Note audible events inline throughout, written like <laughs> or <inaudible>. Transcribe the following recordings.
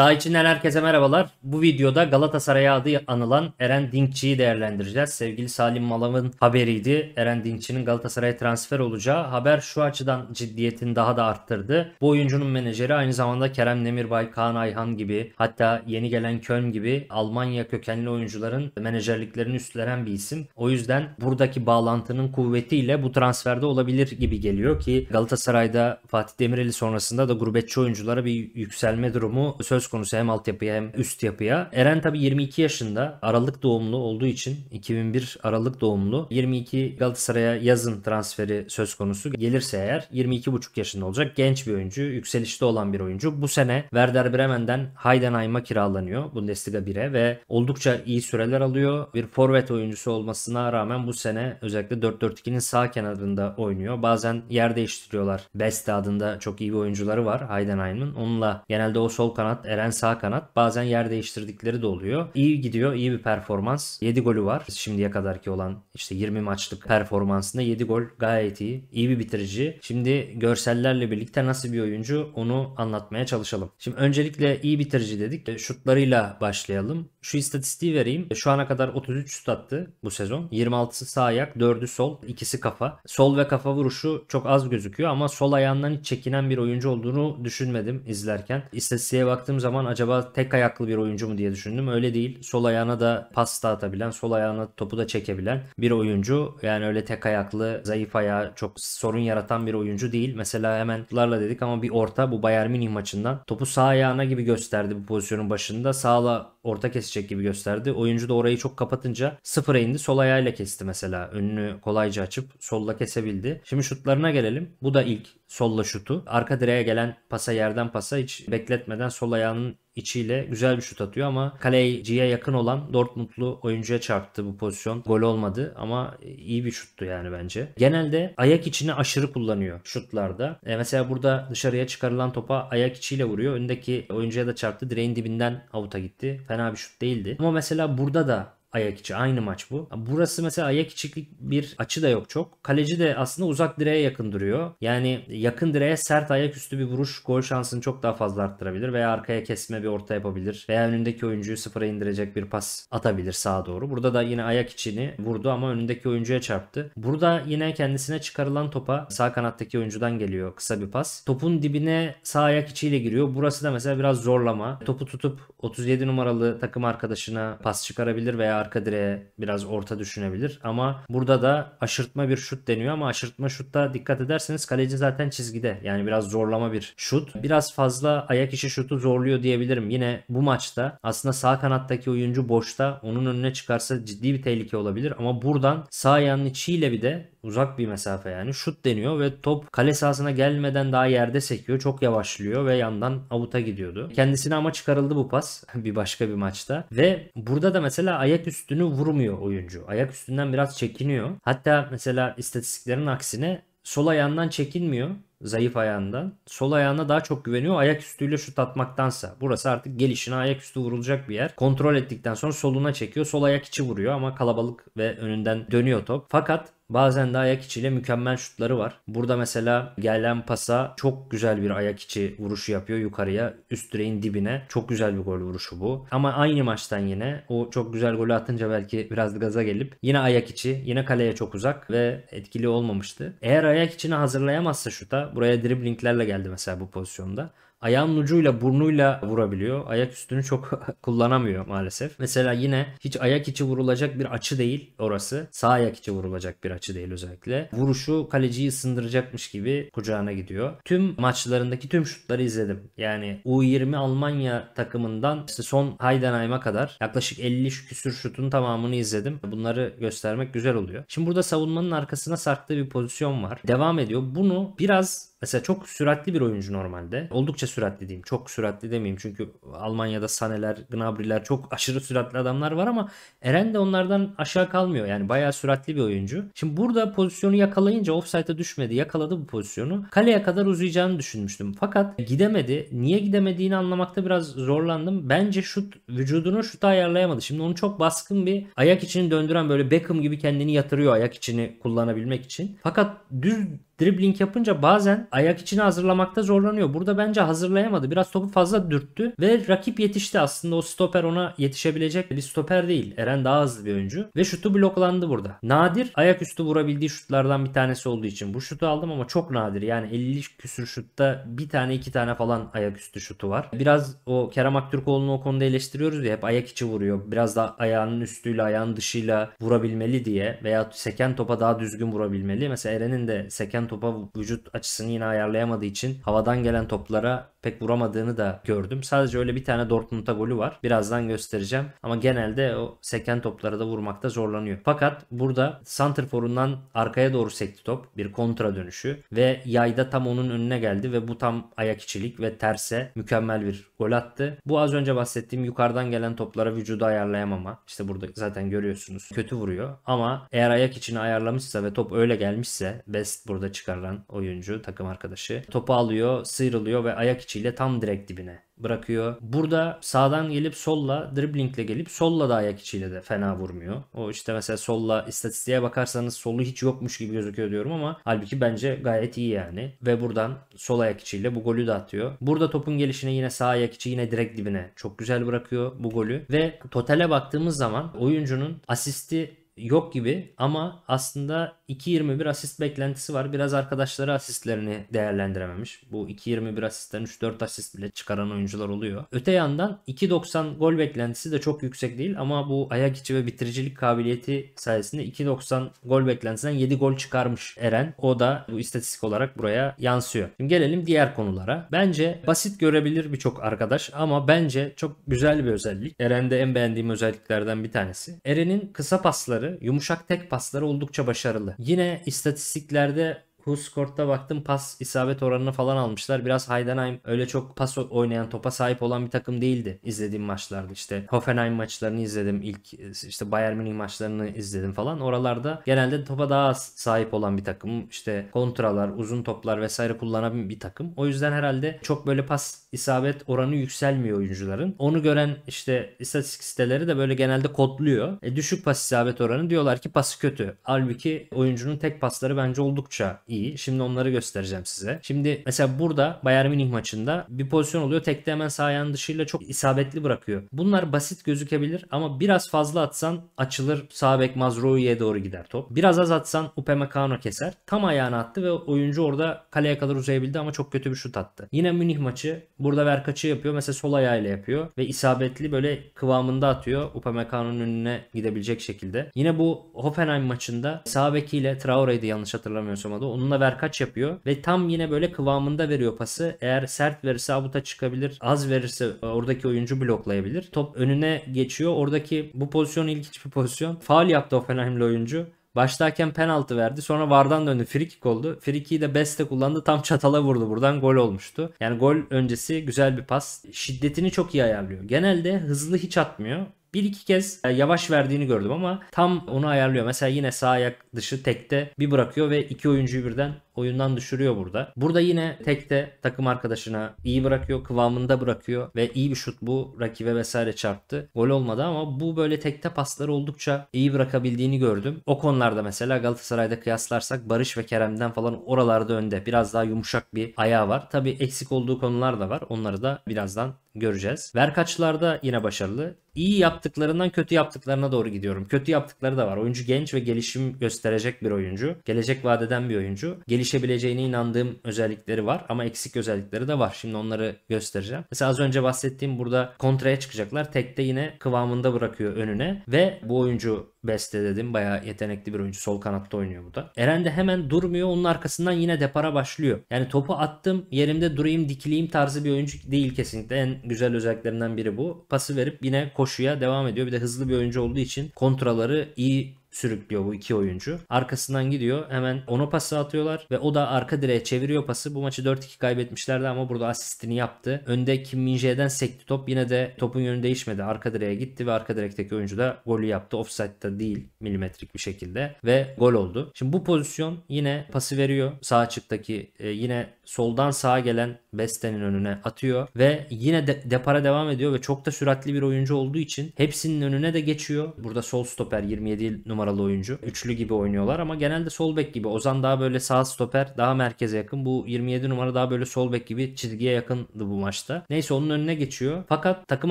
Sağ içinden herkese merhabalar. Bu videoda Galatasaray adı anılan Eren Dinkçi'yi değerlendireceğiz. Sevgili Salim Malam'ın haberiydi. Eren Dinkçi'nin Galatasaray'a transfer olacağı haber şu açıdan ciddiyetini daha da arttırdı. Bu oyuncunun menajeri aynı zamanda Kerem Demirbay, Kaan Ayhan gibi hatta yeni gelen Köln gibi Almanya kökenli oyuncuların menajerliklerini üstlenen bir isim. O yüzden buradaki bağlantının kuvvetiyle bu transferde olabilir gibi geliyor ki Galatasaray'da Fatih Demireli sonrasında da gurbetçi oyunculara bir yükselme durumu söz konusu hem altyapıya hem üst yapıya. Eren tabi 22 yaşında Aralık doğumlu olduğu için 2001 Aralık doğumlu 22 Galatasaray'a yazın transferi söz konusu gelirse eğer 22,5 yaşında olacak genç bir oyuncu yükselişte olan bir oyuncu. Bu sene Werder Bremen'den Heidenheim'a kiralanıyor Bundesliga 1'e ve oldukça iyi süreler alıyor. Bir forvet oyuncusu olmasına rağmen bu sene özellikle 4-4-2'nin sağ kenarında oynuyor. Bazen yer değiştiriyorlar. Best adında çok iyi bir oyuncuları var Heidenheim'in. Onunla genelde o sol kanat Eren sağ kanat. Bazen yer değiştirdikleri de oluyor. İyi gidiyor. iyi bir performans. 7 golü var. Şimdiye kadarki olan işte 20 maçlık performansında 7 gol gayet iyi. İyi bir bitirici. Şimdi görsellerle birlikte nasıl bir oyuncu onu anlatmaya çalışalım. Şimdi öncelikle iyi bitirici dedik. E, şutlarıyla başlayalım. Şu istatistiği vereyim. E, şu ana kadar 33 şut attı bu sezon. 26'sı sağ ayak, 4'ü sol, ikisi kafa. Sol ve kafa vuruşu çok az gözüküyor ama sol ayağından hiç çekinen bir oyuncu olduğunu düşünmedim izlerken. İstatistiğe baktığımız zaman acaba tek ayaklı bir oyuncu mu diye düşündüm. Öyle değil. Sol ayağına da pasta atabilen, sol ayağına topu da çekebilen bir oyuncu. Yani öyle tek ayaklı, zayıf ayağı çok sorun yaratan bir oyuncu değil. Mesela hemen larla dedik ama bir orta bu Bayern Münih maçından topu sağ ayağına gibi gösterdi bu pozisyonun başında. Sağla orta kesecek gibi gösterdi. Oyuncu da orayı çok kapatınca sıfıra indi. Sol ayağıyla kesti mesela. Önünü kolayca açıp solla kesebildi. Şimdi şutlarına gelelim. Bu da ilk solla şutu. Arka direğe gelen pasa yerden pasa hiç bekletmeden sol ayağı ayağının içiyle güzel bir şut atıyor ama kaleciye yakın olan Dortmundlu oyuncuya çarptı bu pozisyon. Gol olmadı ama iyi bir şuttu yani bence. Genelde ayak içini aşırı kullanıyor şutlarda. E mesela burada dışarıya çıkarılan topa ayak içiyle vuruyor. Öndeki oyuncuya da çarptı. Direğin dibinden avuta gitti. Fena bir şut değildi. Ama mesela burada da ayak içi. Aynı maç bu. Burası mesela ayak içiklik bir açı da yok çok. Kaleci de aslında uzak direğe yakın duruyor. Yani yakın direğe sert ayak üstü bir vuruş gol şansını çok daha fazla arttırabilir veya arkaya kesme bir orta yapabilir veya önündeki oyuncuyu sıfıra indirecek bir pas atabilir sağa doğru. Burada da yine ayak içini vurdu ama önündeki oyuncuya çarptı. Burada yine kendisine çıkarılan topa sağ kanattaki oyuncudan geliyor kısa bir pas. Topun dibine sağ ayak içiyle giriyor. Burası da mesela biraz zorlama. Topu tutup 37 numaralı takım arkadaşına pas çıkarabilir veya arka direğe biraz orta düşünebilir. Ama burada da aşırtma bir şut deniyor ama aşırtma şutta dikkat ederseniz kaleci zaten çizgide. Yani biraz zorlama bir şut. Biraz fazla ayak işi şutu zorluyor diyebilirim. Yine bu maçta aslında sağ kanattaki oyuncu boşta. Onun önüne çıkarsa ciddi bir tehlike olabilir. Ama buradan sağ ayağının içiyle bir de uzak bir mesafe yani şut deniyor ve top kale sahasına gelmeden daha yerde sekiyor. Çok yavaşlıyor ve yandan avuta gidiyordu. Kendisine ama çıkarıldı bu pas <laughs> bir başka bir maçta. Ve burada da mesela ayak üstünü vurmuyor oyuncu. Ayak üstünden biraz çekiniyor. Hatta mesela istatistiklerin aksine sol ayağından çekinmiyor zayıf ayağından. Sol ayağına daha çok güveniyor ayak üstüyle şut atmaktansa. Burası artık gelişine ayak üstü vurulacak bir yer. Kontrol ettikten sonra soluna çekiyor. Sol ayak içi vuruyor ama kalabalık ve önünden dönüyor top. Fakat Bazen de ayak içiyle mükemmel şutları var. Burada mesela gelen pasa çok güzel bir ayak içi vuruşu yapıyor yukarıya. Üst direğin dibine. Çok güzel bir gol vuruşu bu. Ama aynı maçtan yine o çok güzel golü atınca belki biraz gaza gelip yine ayak içi yine kaleye çok uzak ve etkili olmamıştı. Eğer ayak içini hazırlayamazsa şuta buraya driblinglerle geldi mesela bu pozisyonda ayağın ucuyla burnuyla vurabiliyor. Ayak üstünü çok <laughs> kullanamıyor maalesef. Mesela yine hiç ayak içi vurulacak bir açı değil orası. Sağ ayak içi vurulacak bir açı değil özellikle. Vuruşu kaleciyi ısındıracakmış gibi kucağına gidiyor. Tüm maçlarındaki tüm şutları izledim. Yani U20 Almanya takımından işte son Heidenheim'a kadar yaklaşık 50 küsür şutun tamamını izledim. Bunları göstermek güzel oluyor. Şimdi burada savunmanın arkasına sarktığı bir pozisyon var. Devam ediyor. Bunu biraz Mesela çok süratli bir oyuncu normalde. Oldukça süratli diyeyim. Çok süratli demeyeyim. Çünkü Almanya'da Saneler, Gnabry'ler çok aşırı süratli adamlar var ama Eren de onlardan aşağı kalmıyor. Yani bayağı süratli bir oyuncu. Şimdi burada pozisyonu yakalayınca offside'a düşmedi. Yakaladı bu pozisyonu. Kaleye kadar uzayacağını düşünmüştüm. Fakat gidemedi. Niye gidemediğini anlamakta biraz zorlandım. Bence şut vücudunu şuta ayarlayamadı. Şimdi onu çok baskın bir ayak içini döndüren böyle Beckham gibi kendini yatırıyor ayak içini kullanabilmek için. Fakat düz dribbling yapınca bazen ayak içine hazırlamakta zorlanıyor. Burada bence hazırlayamadı. Biraz topu fazla dürttü ve rakip yetişti. Aslında o stoper ona yetişebilecek bir stoper değil. Eren daha hızlı bir oyuncu ve şutu bloklandı burada. Nadir ayaküstü vurabildiği şutlardan bir tanesi olduğu için bu şutu aldım ama çok nadir. Yani 50 küsür şutta bir tane iki tane falan ayaküstü şutu var. Biraz o Kerem Aktürkoğlu'nu o konuda eleştiriyoruz ya hep ayak içi vuruyor. Biraz da ayağının üstüyle ayağın dışıyla vurabilmeli diye veya seken topa daha düzgün vurabilmeli. Mesela Eren'in de seken topa vücut açısını yine ayarlayamadığı için havadan gelen toplara pek vuramadığını da gördüm. Sadece öyle bir tane Dortmund'a golü var. Birazdan göstereceğim. Ama genelde o seken toplara da vurmakta zorlanıyor. Fakat burada Santrfor'undan arkaya doğru sekti top. Bir kontra dönüşü. Ve yayda tam onun önüne geldi ve bu tam ayak içilik ve terse mükemmel bir gol attı. Bu az önce bahsettiğim yukarıdan gelen toplara vücudu ayarlayamama. İşte burada zaten görüyorsunuz. Kötü vuruyor. Ama eğer ayak içini ayarlamışsa ve top öyle gelmişse Best burada çıkıyor çıkarılan oyuncu, takım arkadaşı. Topu alıyor, sıyrılıyor ve ayak içiyle tam direkt dibine bırakıyor. Burada sağdan gelip solla, driblingle gelip solla da ayak içiyle de fena vurmuyor. O işte mesela solla istatistiğe bakarsanız solu hiç yokmuş gibi gözüküyor diyorum ama halbuki bence gayet iyi yani. Ve buradan sol ayak içiyle bu golü de atıyor. Burada topun gelişine yine sağ ayak içi yine direkt dibine çok güzel bırakıyor bu golü. Ve totale baktığımız zaman oyuncunun asisti yok gibi ama aslında 2.21 asist beklentisi var. Biraz arkadaşları asistlerini değerlendirememiş. Bu 2.21 asistten 3-4 asist bile çıkaran oyuncular oluyor. Öte yandan 2.90 gol beklentisi de çok yüksek değil ama bu ayak içi ve bitiricilik kabiliyeti sayesinde 2.90 gol beklentisinden 7 gol çıkarmış Eren. O da bu istatistik olarak buraya yansıyor. Şimdi gelelim diğer konulara. Bence basit görebilir birçok arkadaş ama bence çok güzel bir özellik. Eren'de en beğendiğim özelliklerden bir tanesi. Eren'in kısa pasları yumuşak tek pasları oldukça başarılı. Yine istatistiklerde Huskort'ta baktım pas isabet oranını falan almışlar. Biraz Heidenheim öyle çok pas oynayan topa sahip olan bir takım değildi izlediğim maçlarda. işte Hoffenheim maçlarını izledim. ilk işte Bayern Münih maçlarını izledim falan. Oralarda genelde topa daha az sahip olan bir takım. işte kontralar, uzun toplar vesaire kullanan bir takım. O yüzden herhalde çok böyle pas isabet oranı yükselmiyor oyuncuların. Onu gören işte istatistik siteleri de böyle genelde kodluyor. E, düşük pas isabet oranı diyorlar ki pası kötü. Halbuki oyuncunun tek pasları bence oldukça iyi iyi. Şimdi onları göstereceğim size. Şimdi mesela burada Bayern Münih maçında bir pozisyon oluyor. Tekte hemen sağ ayağının dışıyla çok isabetli bırakıyor. Bunlar basit gözükebilir ama biraz fazla atsan açılır. Sağ bek Mazroi'ye doğru gider top. Biraz az atsan Upamecano keser. Tam ayağını attı ve oyuncu orada kaleye kadar uzayabildi ama çok kötü bir şut attı. Yine Münih maçı. Burada Verkaç'ı yapıyor. Mesela sol ayağıyla yapıyor ve isabetli böyle kıvamında atıyor. Upamecano'nun önüne gidebilecek şekilde. Yine bu Hoffenheim maçında sağ bekiyle Traore'ydi yanlış hatırlamıyorsam adı. Onu Onunla ver kaç yapıyor. Ve tam yine böyle kıvamında veriyor pası. Eğer sert verirse avuta çıkabilir. Az verirse e, oradaki oyuncu bloklayabilir. Top önüne geçiyor. Oradaki bu pozisyon ilginç bir pozisyon. Faal yaptı Hoffenheim'li oyuncu. Başlarken penaltı verdi. Sonra vardan döndü. Frikik oldu. Frikiyi de Beste kullandı. Tam çatala vurdu buradan. Gol olmuştu. Yani gol öncesi güzel bir pas. Şiddetini çok iyi ayarlıyor. Genelde hızlı hiç atmıyor. Bir iki kez e, yavaş verdiğini gördüm ama tam onu ayarlıyor. Mesela yine sağ ayak dışı tekte bir bırakıyor ve iki oyuncuyu birden oyundan düşürüyor burada. Burada yine tekte takım arkadaşına iyi bırakıyor, kıvamında bırakıyor ve iyi bir şut bu rakibe vesaire çarptı. Gol olmadı ama bu böyle tekte pasları oldukça iyi bırakabildiğini gördüm. O konularda mesela Galatasaray'da kıyaslarsak Barış ve Kerem'den falan oralarda önde. Biraz daha yumuşak bir ayağı var. Tabii eksik olduğu konular da var. Onları da birazdan göreceğiz. Verkaçlarda yine başarılı. İyi yaptıklarından kötü yaptıklarına doğru gidiyorum. Kötü yaptıkları da var. Oyuncu genç ve gelişim gösterecek bir oyuncu. Gelecek vadeden bir oyuncu. Gel gelişebileceğine inandığım özellikleri var ama eksik özellikleri de var. Şimdi onları göstereceğim. Mesela az önce bahsettiğim burada kontraya çıkacaklar. Tekte yine kıvamında bırakıyor önüne ve bu oyuncu Beste dedim. Bayağı yetenekli bir oyuncu. Sol kanatta oynuyor bu da. Eren de hemen durmuyor. Onun arkasından yine depara başlıyor. Yani topu attım yerimde durayım dikileyim tarzı bir oyuncu değil kesinlikle. En güzel özelliklerinden biri bu. Pası verip yine koşuya devam ediyor. Bir de hızlı bir oyuncu olduğu için kontraları iyi sürüklüyor bu iki oyuncu. Arkasından gidiyor hemen ona pası atıyorlar ve o da arka direğe çeviriyor pası. Bu maçı 4-2 kaybetmişlerdi ama burada asistini yaptı. Önde Kim Minje'den sekti top. Yine de topun yönü değişmedi. Arka direğe gitti ve arka direkteki oyuncu da golü yaptı. Offside'da değil milimetrik bir şekilde ve gol oldu. Şimdi bu pozisyon yine pası veriyor. Sağ açıktaki e, yine soldan sağa gelen Beste'nin önüne atıyor ve yine de, depara devam ediyor ve çok da süratli bir oyuncu olduğu için hepsinin önüne de geçiyor. Burada sol stoper 27 numaralı oyuncu. Üçlü gibi oynuyorlar ama genelde sol bek gibi. Ozan daha böyle sağ stoper daha merkeze yakın. Bu 27 numara daha böyle sol bek gibi çizgiye yakındı bu maçta. Neyse onun önüne geçiyor. Fakat takım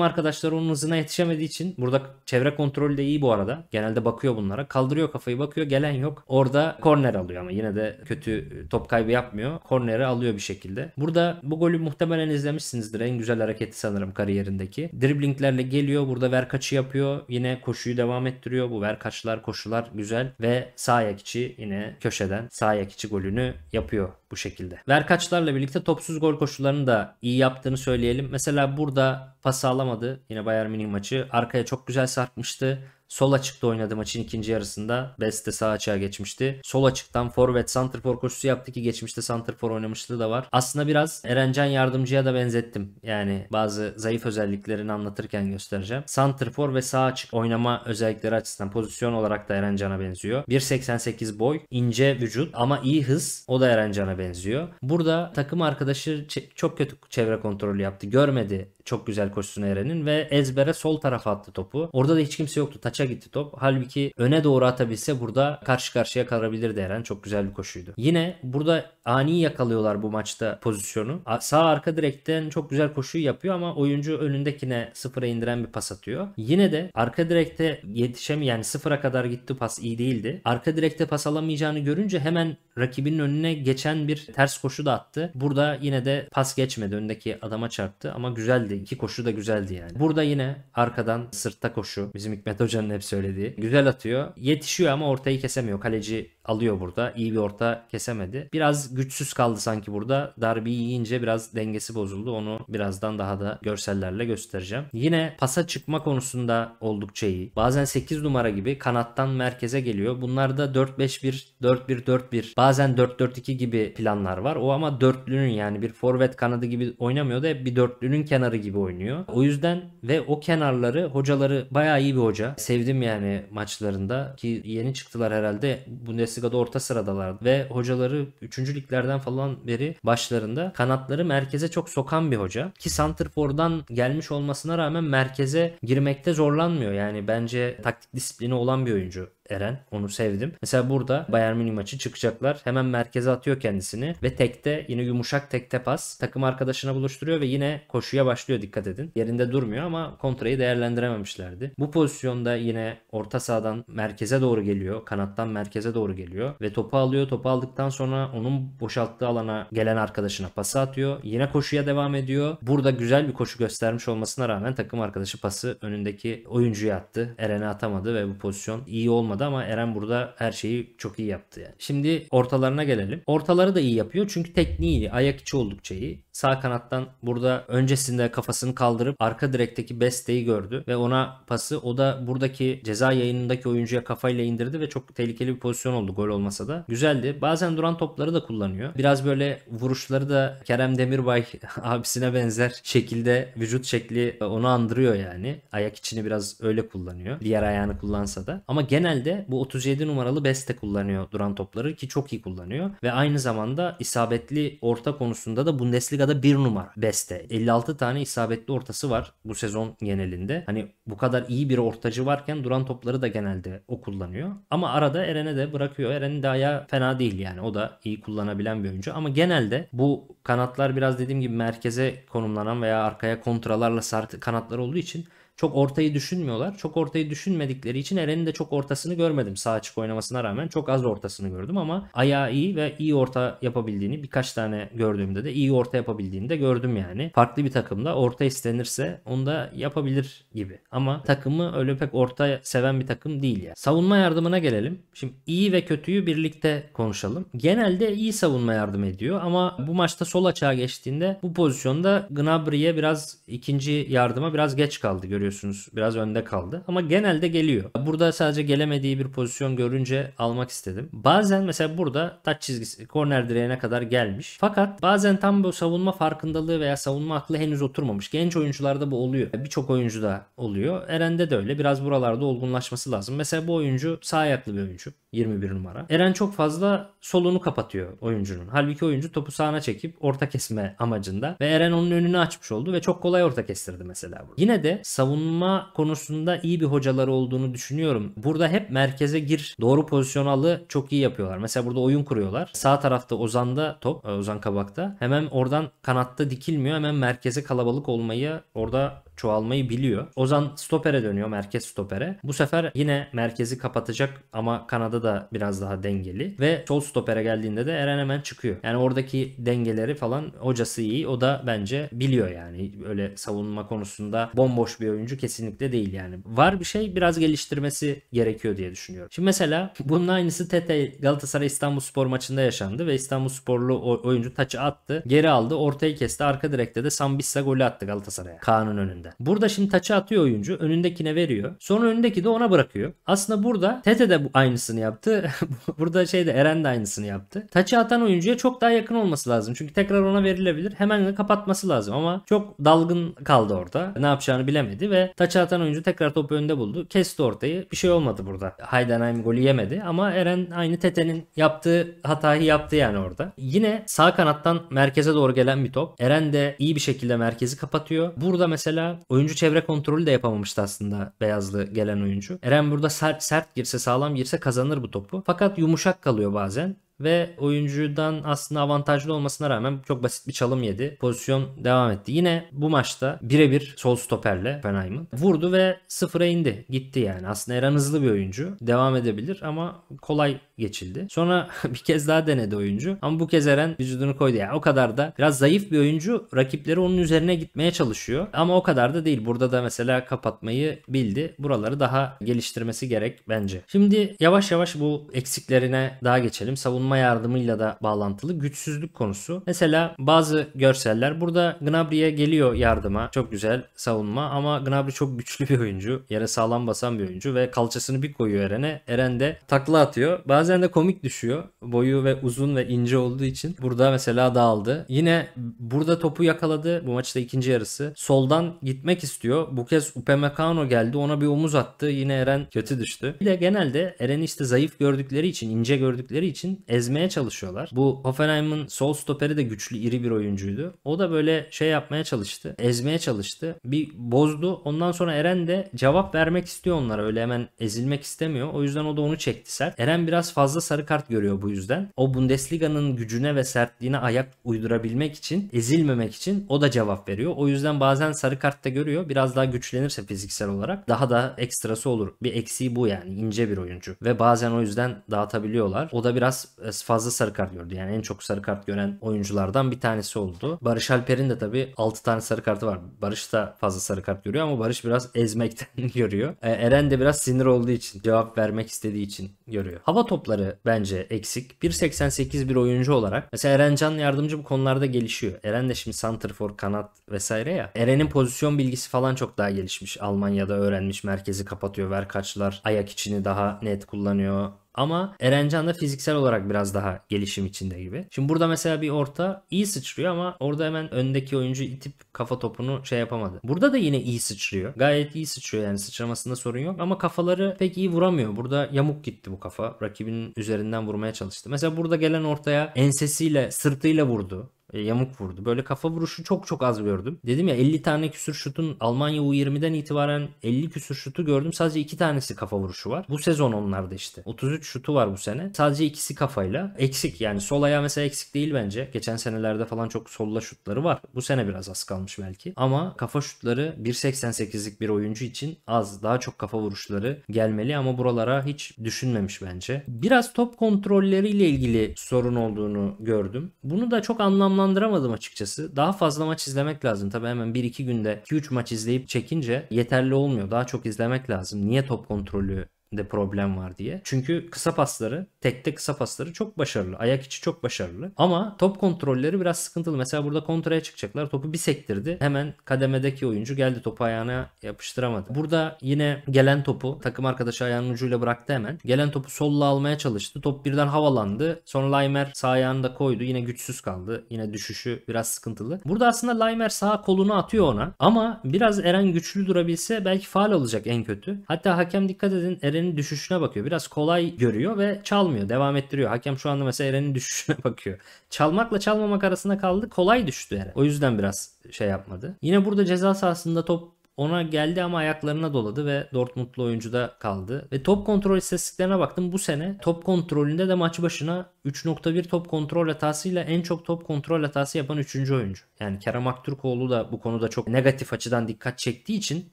arkadaşları onun hızına yetişemediği için burada çevre kontrolü de iyi bu arada. Genelde bakıyor bunlara. Kaldırıyor kafayı bakıyor gelen yok. Orada korner alıyor ama yine de kötü e, top kaybı yapmıyor. Korneri alıyor bir şekilde. Burada bu golü muhtemelen izlemişsinizdir. En güzel hareketi sanırım kariyerindeki. Driblinglerle geliyor. Burada ver kaçı yapıyor. Yine koşuyu devam ettiriyor. Bu ver kaçlar koşular güzel. Ve sağ ayak içi yine köşeden sağ ayak içi golünü yapıyor bu şekilde. Ver kaçlarla birlikte topsuz gol koşularını da iyi yaptığını söyleyelim. Mesela burada pas alamadı. Yine Bayern Münih maçı. Arkaya çok güzel sarkmıştı. Sol açıkta oynadı maçın ikinci yarısında. Beste sağ açığa geçmişti. Sol açıktan forvet santrfor koşusu yaptı ki geçmişte santrfor oynamışlığı da var. Aslında biraz Erencan yardımcıya da benzettim. Yani bazı zayıf özelliklerini anlatırken göstereceğim. Santrfor ve sağ açık oynama özellikleri açısından pozisyon olarak da Erencan'a benziyor. 1.88 boy, ince vücut ama iyi hız o da Erencan'a benziyor. Burada takım arkadaşı çok kötü çevre kontrolü yaptı. Görmedi çok güzel güzel koşusunu Eren'in ve ezbere sol tarafa attı topu. Orada da hiç kimse yoktu. Taça gitti top. Halbuki öne doğru atabilse burada karşı karşıya kalabilirdi Eren. Çok güzel bir koşuydu. Yine burada ani yakalıyorlar bu maçta pozisyonu. Sağ arka direkten çok güzel koşuyu yapıyor ama oyuncu önündekine sıfıra indiren bir pas atıyor. Yine de arka direkte yetişemeyen yani sıfıra kadar gitti pas iyi değildi. Arka direkte pas alamayacağını görünce hemen rakibinin önüne geçen bir ters koşu da attı. Burada yine de pas geçmedi. Öndeki adama çarptı ama güzeldi. İki koşu da güzeldi yani. Burada yine arkadan sırtta koşu. Bizim Hikmet Hoca'nın hep söylediği. Güzel atıyor. Yetişiyor ama ortayı kesemiyor. Kaleci alıyor burada. İyi bir orta kesemedi. Biraz güçsüz kaldı sanki burada. Darbeyi yiyince biraz dengesi bozuldu. Onu birazdan daha da görsellerle göstereceğim. Yine pasa çıkma konusunda oldukça iyi. Bazen 8 numara gibi kanattan merkeze geliyor. Bunlarda 4-5-1, 4-1-4-1 bazen 4-4-2 gibi planlar var. O ama dörtlünün yani bir forvet kanadı gibi oynamıyor da hep bir dörtlünün kenarı gibi oynuyor. O yüzden ve o kenarları hocaları bayağı iyi bir hoca. Sevdim yani maçlarında ki yeni çıktılar herhalde. Bundesliga'da orta sıradalar ve hocaları 3 liglerden falan beri başlarında. Kanatları merkeze çok sokan bir hoca. Ki Santrfor'dan gelmiş olmasına rağmen merkeze girmekte zorlanmıyor. Yani bence taktik disiplini olan bir oyuncu Eren. Onu sevdim. Mesela burada Bayern Münih maçı çıkacaklar. Hemen merkeze atıyor kendisini ve tekte yine yumuşak tekte pas takım arkadaşına buluşturuyor ve yine koşuya başlıyor dikkat edin. Yerinde durmuyor ama kontrayı değerlendirememişlerdi. Bu pozisyonda yine orta sahadan merkeze doğru geliyor. Kanattan merkeze doğru geliyor ve topu alıyor. Topu aldıktan sonra onun boşalttığı alana gelen arkadaşına pası atıyor. Yine koşuya devam ediyor. Burada güzel bir koşu göstermiş olmasına rağmen takım arkadaşı pası önündeki oyuncuya attı. Eren'e atamadı ve bu pozisyon iyi olmadı olmadı ama Eren burada her şeyi çok iyi yaptı yani. Şimdi ortalarına gelelim. Ortaları da iyi yapıyor çünkü tekniği iyi. Ayak içi oldukça iyi. Sağ kanattan burada öncesinde kafasını kaldırıp arka direkteki Beste'yi gördü ve ona pası o da buradaki ceza yayınındaki oyuncuya kafayla indirdi ve çok tehlikeli bir pozisyon oldu gol olmasa da. Güzeldi. Bazen duran topları da kullanıyor. Biraz böyle vuruşları da Kerem Demirbay <laughs> abisine benzer şekilde vücut şekli onu andırıyor yani. Ayak içini biraz öyle kullanıyor. Diğer ayağını kullansa da. Ama genelde bu 37 numaralı Beste kullanıyor duran topları ki çok iyi kullanıyor ve aynı zamanda isabetli orta konusunda da Bundesliga Liga'da bir numara beste. 56 tane isabetli ortası var bu sezon genelinde. Hani bu kadar iyi bir ortacı varken duran topları da genelde o kullanıyor. Ama arada Eren'e de bırakıyor. Eren'in de ayağı fena değil yani. O da iyi kullanabilen bir oyuncu. Ama genelde bu kanatlar biraz dediğim gibi merkeze konumlanan veya arkaya kontralarla sert kanatlar olduğu için çok ortayı düşünmüyorlar. Çok ortayı düşünmedikleri için Eren'in de çok ortasını görmedim sağ açık oynamasına rağmen. Çok az ortasını gördüm ama ayağı iyi ve iyi orta yapabildiğini birkaç tane gördüğümde de iyi orta yapabildiğini de gördüm yani. Farklı bir takımda orta istenirse onu da yapabilir gibi. Ama takımı öyle pek orta seven bir takım değil ya. Yani. Savunma yardımına gelelim. Şimdi iyi ve kötüyü birlikte konuşalım. Genelde iyi savunma yardım ediyor ama bu maçta sol açığa geçtiğinde bu pozisyonda Gnabry'e biraz ikinci yardıma biraz geç kaldı görüyorsunuz görüyorsunuz biraz önde kaldı ama genelde geliyor. Burada sadece gelemediği bir pozisyon görünce almak istedim. Bazen mesela burada taç çizgisi korner direğine kadar gelmiş. Fakat bazen tam bu savunma farkındalığı veya savunma aklı henüz oturmamış. Genç oyuncularda bu oluyor. Birçok oyuncuda oluyor. Eren'de de öyle. Biraz buralarda olgunlaşması lazım. Mesela bu oyuncu sağ ayaklı bir oyuncu. 21 numara. Eren çok fazla solunu kapatıyor oyuncunun. Halbuki oyuncu topu sağına çekip orta kesme amacında ve Eren onun önünü açmış oldu ve çok kolay orta kestirdi mesela burada. Yine de savunma konusunda iyi bir hocaları olduğunu düşünüyorum. Burada hep merkeze gir doğru pozisyon alı çok iyi yapıyorlar. Mesela burada oyun kuruyorlar. Sağ tarafta Ozan'da top e, Ozan Kabak'ta. Hemen oradan kanatta dikilmiyor. Hemen merkeze kalabalık olmayı orada çoğalmayı biliyor. Ozan stopere dönüyor merkez stopere. Bu sefer yine merkezi kapatacak ama Kanada da biraz daha dengeli ve sol stopere geldiğinde de Eren hemen çıkıyor. Yani oradaki dengeleri falan hocası iyi. O da bence biliyor yani. Öyle savunma konusunda bomboş bir oyuncu kesinlikle değil yani. Var bir şey biraz geliştirmesi gerekiyor diye düşünüyorum. Şimdi mesela bunun aynısı Tete Galatasaray İstanbul Spor maçında yaşandı ve İstanbul Sporlu oyuncu taçı attı. Geri aldı. Ortayı kesti. Arka direkte de Sambissa golü attı Galatasaray'a. Kaan'ın önünde. Burada şimdi taçı atıyor oyuncu. Önündekine veriyor. Sonra önündeki de ona bırakıyor. Aslında burada Tete de bu aynısını yapıyor yaptı. <laughs> Burada şey de Eren de aynısını yaptı. Taçı atan oyuncuya çok daha yakın olması lazım. Çünkü tekrar ona verilebilir. Hemen kapatması lazım ama çok dalgın kaldı orada. Ne yapacağını bilemedi ve taçı atan oyuncu tekrar topu önde buldu. Kesti ortayı. Bir şey olmadı burada. Heidenheim golü yemedi ama Eren aynı Tete'nin yaptığı hatayı yaptı yani orada. Yine sağ kanattan merkeze doğru gelen bir top. Eren de iyi bir şekilde merkezi kapatıyor. Burada mesela oyuncu çevre kontrolü de yapamamıştı aslında Beyazlı gelen oyuncu. Eren burada sert sert girse sağlam girse kazanır bu topu. Fakat yumuşak kalıyor bazen ve oyuncudan aslında avantajlı olmasına rağmen çok basit bir çalım yedi. Pozisyon devam etti. Yine bu maçta birebir sol stoperle Fenheim'ın vurdu ve sıfıra indi. Gitti yani. Aslında Eren hızlı bir oyuncu. Devam edebilir ama kolay geçildi. Sonra <laughs> bir kez daha denedi oyuncu ama bu kez Eren vücudunu koydu. Yani o kadar da biraz zayıf bir oyuncu rakipleri onun üzerine gitmeye çalışıyor. Ama o kadar da değil. Burada da mesela kapatmayı bildi. Buraları daha geliştirmesi gerek bence. Şimdi yavaş yavaş bu eksiklerine daha geçelim. Savunma savunma yardımıyla da bağlantılı güçsüzlük konusu. Mesela bazı görseller burada Gnabry'e geliyor yardıma. Çok güzel savunma ama Gnabry çok güçlü bir oyuncu. Yere sağlam basan bir oyuncu ve kalçasını bir koyuyor Eren'e. Eren de takla atıyor. Bazen de komik düşüyor. Boyu ve uzun ve ince olduğu için. Burada mesela dağıldı. Yine burada topu yakaladı. Bu maçta ikinci yarısı. Soldan gitmek istiyor. Bu kez Upamecano geldi. Ona bir omuz attı. Yine Eren kötü düştü. Bir de genelde Eren'i işte zayıf gördükleri için, ince gördükleri için ezmeye çalışıyorlar. Bu Hoffenheim'ın sol stoperi de güçlü iri bir oyuncuydu. O da böyle şey yapmaya çalıştı. Ezmeye çalıştı. Bir bozdu. Ondan sonra Eren de cevap vermek istiyor onlara. Öyle hemen ezilmek istemiyor. O yüzden o da onu çekti sert. Eren biraz fazla sarı kart görüyor bu yüzden. O Bundesliga'nın gücüne ve sertliğine ayak uydurabilmek için, ezilmemek için o da cevap veriyor. O yüzden bazen sarı kart da görüyor. Biraz daha güçlenirse fiziksel olarak daha da ekstrası olur. Bir eksiği bu yani. ince bir oyuncu. Ve bazen o yüzden dağıtabiliyorlar. O da biraz e, fazla sarı kart gördü. Yani en çok sarı kart gören oyunculardan bir tanesi oldu. Barış Alper'in de tabii 6 tane sarı kartı var. Barış da fazla sarı kart görüyor ama Barış biraz ezmekten <laughs> görüyor. E, Eren de biraz sinir olduğu için, cevap vermek istediği için görüyor. Hava topları bence eksik. 1.88 bir oyuncu olarak. Mesela Eren Can yardımcı bu konularda gelişiyor. Eren de şimdi santrfor, kanat vesaire ya. Eren'in pozisyon bilgisi falan çok daha gelişmiş. Almanya'da öğrenmiş, merkezi kapatıyor. ver kaçlar ayak içini daha net kullanıyor ama Erencan da fiziksel olarak biraz daha gelişim içinde gibi. Şimdi burada mesela bir orta iyi sıçrıyor ama orada hemen öndeki oyuncu itip kafa topunu şey yapamadı. Burada da yine iyi sıçrıyor. Gayet iyi sıçrıyor yani sıçramasında sorun yok ama kafaları pek iyi vuramıyor. Burada yamuk gitti bu kafa. Rakibinin üzerinden vurmaya çalıştı. Mesela burada gelen ortaya ensesiyle sırtıyla vurdu. E, yamuk vurdu. Böyle kafa vuruşu çok çok az gördüm. Dedim ya 50 tane küsür şutun Almanya U20'den itibaren 50 küsür şutu gördüm. Sadece 2 tanesi kafa vuruşu var. Bu sezon onlarda işte. 33 şutu var bu sene. Sadece ikisi kafayla. Eksik yani sol ayağı mesela eksik değil bence. Geçen senelerde falan çok solla şutları var. Bu sene biraz az kalmış belki. Ama kafa şutları 1.88'lik bir oyuncu için az. Daha çok kafa vuruşları gelmeli ama buralara hiç düşünmemiş bence. Biraz top kontrolleriyle ilgili sorun olduğunu gördüm. Bunu da çok anlamlı anlamlandıramadım açıkçası. Daha fazla maç izlemek lazım. Tabi hemen 1-2 günde 2-3 maç izleyip çekince yeterli olmuyor. Daha çok izlemek lazım. Niye top kontrolü de problem var diye. Çünkü kısa pasları, tek tek kısa pasları çok başarılı. Ayak içi çok başarılı. Ama top kontrolleri biraz sıkıntılı. Mesela burada kontraya çıkacaklar. Topu bir sektirdi. Hemen kademedeki oyuncu geldi topu ayağına yapıştıramadı. Burada yine gelen topu takım arkadaşı ayağının ucuyla bıraktı hemen. Gelen topu solla almaya çalıştı. Top birden havalandı. Sonra Laimer sağ ayağını da koydu. Yine güçsüz kaldı. Yine düşüşü biraz sıkıntılı. Burada aslında Laimer sağ kolunu atıyor ona. Ama biraz Eren güçlü durabilse belki faal olacak en kötü. Hatta hakem dikkat edin Eren Eren'in düşüşüne bakıyor. Biraz kolay görüyor ve çalmıyor. Devam ettiriyor. Hakem şu anda mesela Eren'in <laughs> düşüşüne bakıyor. Çalmakla çalmamak arasında kaldı. Kolay düştü Eren. O yüzden biraz şey yapmadı. Yine burada ceza sahasında top ona geldi ama ayaklarına doladı ve Dortmund'lu oyuncu da kaldı. Ve top kontrol istatistiklerine baktım. Bu sene top kontrolünde de maç başına 3.1 top kontrol hatasıyla en çok top kontrol hatası yapan 3. oyuncu. Yani Kerem Aktürkoğlu da bu konuda çok negatif açıdan dikkat çektiği için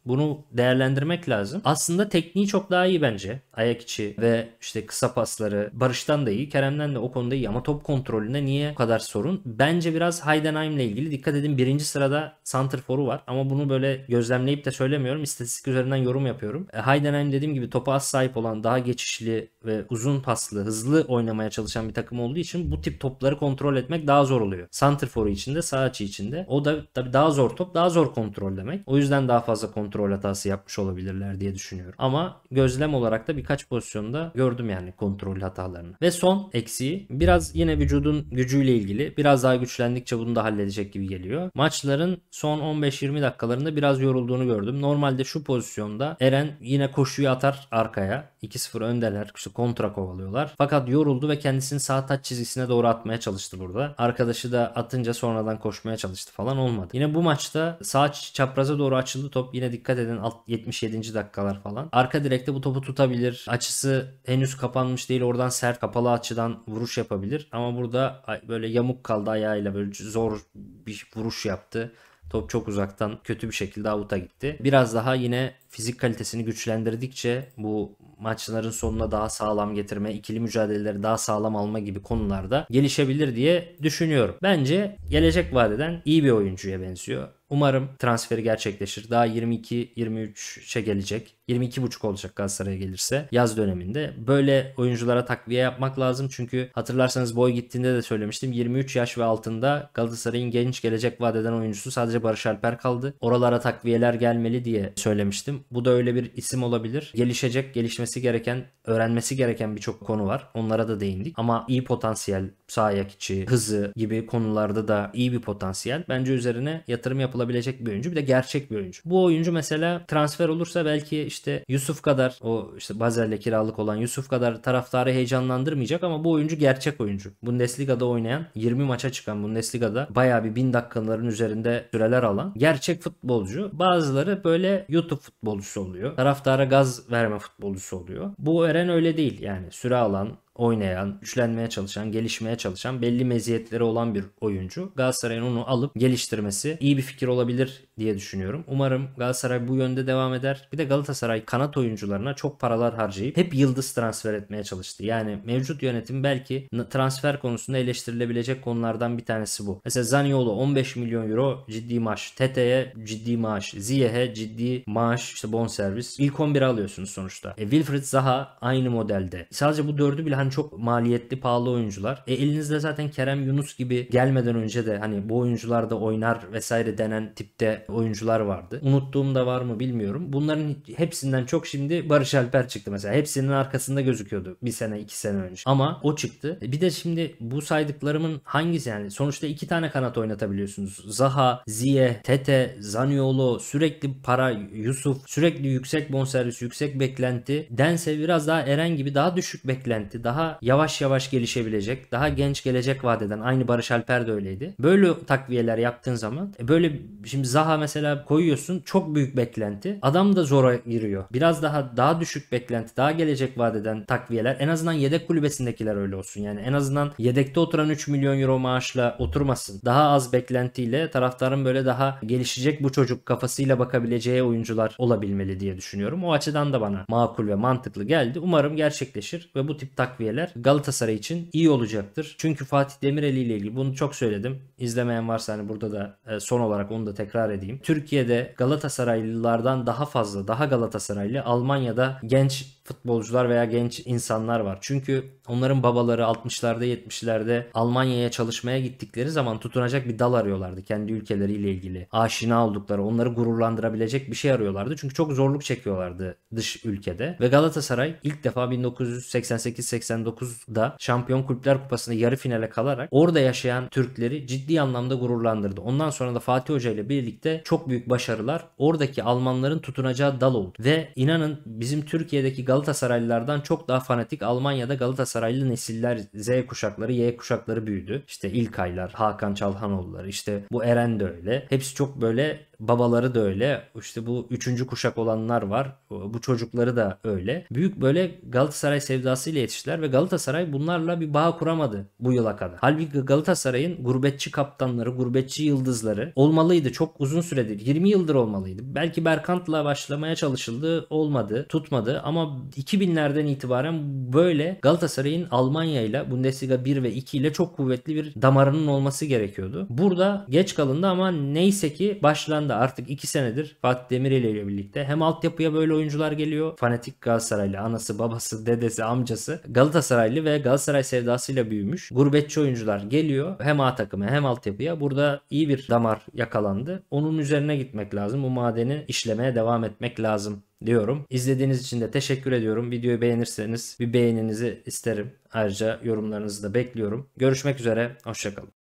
bunu değerlendirmek lazım. Aslında tekniği çok daha iyi bence. Ayak içi ve işte kısa pasları Barış'tan da iyi, Kerem'den de o konuda iyi ama top kontrolünde niye bu kadar sorun? Bence biraz Heidenheim'le ilgili dikkat edin birinci sırada Santrfor'u var ama bunu böyle gözlemleyip de söylemiyorum. İstatistik üzerinden yorum yapıyorum. E, Heidenheim dediğim gibi topa az sahip olan daha geçişli ve uzun paslı, hızlı oynamaya çalışan bir takım olduğu için bu tip topları kontrol etmek daha zor oluyor. Santrfor'u içinde, sağ açı içinde. O da tabii daha zor top, daha zor kontrol demek. O yüzden daha fazla kontrol hatası yapmış olabilirler diye düşünüyorum. Ama gözlem olarak da birkaç pozisyonda gördüm yani kontrol hatalarını. Ve son eksiği biraz yine vücudun gücüyle ilgili. Biraz daha güçlendikçe bunu da halledecek gibi geliyor. Maçların son 15-20 dakikalarında biraz yorulduğunu gördüm. Normalde şu pozisyonda Eren yine koşuyu atar arkaya. 2-0 öndeler. İşte kontra kovalıyorlar. Fakat yoruldu ve kendisini sağ taç çizgisine doğru atmaya çalıştı burada. Arkadaşı da atınca sonradan koşmaya çalıştı falan olmadı. Yine bu maçta sağ çapraza doğru açıldı top. Yine dikkat edin 77. dakikalar falan. Arka direkte bu topu tutabilir. Açısı henüz kapanmış değil. Oradan sert kapalı açıdan vuruş yapabilir. Ama burada böyle yamuk kaldı ayağıyla böyle zor bir vuruş yaptı. Top çok uzaktan kötü bir şekilde avuta gitti. Biraz daha yine fizik kalitesini güçlendirdikçe bu maçların sonuna daha sağlam getirme, ikili mücadeleleri daha sağlam alma gibi konularda gelişebilir diye düşünüyorum. Bence gelecek vadeden iyi bir oyuncuya benziyor. Umarım transferi gerçekleşir. Daha 22-23'e gelecek. 22.5 olacak Galatasaray'a gelirse yaz döneminde. Böyle oyunculara takviye yapmak lazım çünkü hatırlarsanız boy gittiğinde de söylemiştim 23 yaş ve altında Galatasaray'ın genç gelecek vadeden oyuncusu sadece Barış Alper kaldı. Oralara takviyeler gelmeli diye söylemiştim. Bu da öyle bir isim olabilir. Gelişecek, gelişmesi gereken, öğrenmesi gereken birçok konu var. Onlara da değindik. Ama iyi potansiyel, sayak içi, hızı gibi konularda da iyi bir potansiyel. Bence üzerine yatırım yapılabilecek bir oyuncu. Bir de gerçek bir oyuncu. Bu oyuncu mesela transfer olursa belki işte işte Yusuf kadar o işte Bazel'le kiralık olan Yusuf kadar taraftarı heyecanlandırmayacak ama bu oyuncu gerçek oyuncu. Bundesliga'da oynayan 20 maça çıkan Bundesliga'da bayağı bir 1000 dakikaların üzerinde süreler alan gerçek futbolcu. Bazıları böyle YouTube futbolcusu oluyor. Taraftara gaz verme futbolcusu oluyor. Bu Eren öyle değil yani süre alan oynayan, güçlenmeye çalışan, gelişmeye çalışan, belli meziyetleri olan bir oyuncu. Galatasaray'ın onu alıp geliştirmesi iyi bir fikir olabilir diye düşünüyorum. Umarım Galatasaray bu yönde devam eder. Bir de Galatasaray kanat oyuncularına çok paralar harcayıp hep yıldız transfer etmeye çalıştı. Yani mevcut yönetim belki transfer konusunda eleştirilebilecek konulardan bir tanesi bu. Mesela Zaniolo 15 milyon euro ciddi maaş. Tete'ye ciddi maaş. Ziyeh'e ciddi maaş. İşte bonservis. İlk 11'i alıyorsunuz sonuçta. E, Wilfried Zaha aynı modelde. Sadece bu dördü bile hani zaten çok maliyetli pahalı oyuncular. E elinizde zaten Kerem Yunus gibi gelmeden önce de hani bu oyuncular da oynar vesaire denen tipte oyuncular vardı. Unuttuğum da var mı bilmiyorum. Bunların hepsinden çok şimdi Barış Alper çıktı mesela. Hepsinin arkasında gözüküyordu bir sene iki sene önce. Ama o çıktı. E bir de şimdi bu saydıklarımın hangisi yani sonuçta iki tane kanat oynatabiliyorsunuz. Zaha, Ziye, Tete, Zaniolo sürekli para, Yusuf sürekli yüksek bonservis, yüksek beklenti. Dense biraz daha Eren gibi daha düşük beklenti, daha daha yavaş yavaş gelişebilecek, daha genç gelecek vadeden aynı Barış Alper de öyleydi. Böyle takviyeler yaptığın zaman e böyle şimdi Zaha mesela koyuyorsun çok büyük beklenti. Adam da zora giriyor. Biraz daha daha düşük beklenti, daha gelecek vadeden takviyeler. En azından yedek kulübesindekiler öyle olsun. Yani en azından yedekte oturan 3 milyon euro maaşla oturmasın. Daha az beklentiyle taraftarın böyle daha gelişecek bu çocuk kafasıyla bakabileceği oyuncular olabilmeli diye düşünüyorum. O açıdan da bana makul ve mantıklı geldi. Umarım gerçekleşir ve bu tip takviye beraberliğeler Galatasaray için iyi olacaktır. Çünkü Fatih Demireli ile ilgili bunu çok söyledim. İzlemeyen varsa hani burada da e, son olarak onu da tekrar edeyim. Türkiye'de Galatasaraylılardan daha fazla, daha Galatasaraylı Almanya'da genç futbolcular veya genç insanlar var. Çünkü onların babaları 60'larda 70'lerde Almanya'ya çalışmaya gittikleri zaman tutunacak bir dal arıyorlardı kendi ülkeleriyle ilgili. Aşina oldukları, onları gururlandırabilecek bir şey arıyorlardı. Çünkü çok zorluk çekiyorlardı dış ülkede. Ve Galatasaray ilk defa 1988-89'da Şampiyon Kulüpler Kupası'nda yarı finale kalarak orada yaşayan Türkleri ciddi anlamda gururlandırdı. Ondan sonra da Fatih Hoca ile birlikte çok büyük başarılar oradaki Almanların tutunacağı dal oldu. Ve inanın bizim Türkiye'deki Galatasaray Galatasaraylılardan çok daha fanatik Almanya'da Galatasaraylı nesiller Z kuşakları, Y kuşakları büyüdü. İşte İlkaylar, Hakan Çalhanoğulları, işte bu Eren de öyle. Hepsi çok böyle babaları da öyle. İşte bu üçüncü kuşak olanlar var. Bu çocukları da öyle. Büyük böyle Galatasaray sevdasıyla yetiştiler ve Galatasaray bunlarla bir bağ kuramadı bu yıla kadar. Halbuki Galatasaray'ın gurbetçi kaptanları, gurbetçi yıldızları olmalıydı. Çok uzun süredir, 20 yıldır olmalıydı. Belki Berkant'la başlamaya çalışıldı, olmadı, tutmadı ama 2000'lerden itibaren böyle Galatasaray'ın Almanya ile Bundesliga 1 ve 2 ile çok kuvvetli bir damarının olması gerekiyordu. Burada geç kalındı ama neyse ki başlandı da artık 2 senedir Fatih Demirel ile birlikte hem altyapıya böyle oyuncular geliyor. Fanatik Galatasaraylı anası, babası, dedesi, amcası Galatasaraylı ve Galatasaray sevdasıyla büyümüş. Gurbetçi oyuncular geliyor hem A takımı hem altyapıya. Burada iyi bir damar yakalandı. Onun üzerine gitmek lazım. Bu madeni işlemeye devam etmek lazım diyorum. İzlediğiniz için de teşekkür ediyorum. Videoyu beğenirseniz bir beğeninizi isterim. Ayrıca yorumlarınızı da bekliyorum. Görüşmek üzere. Hoşçakalın.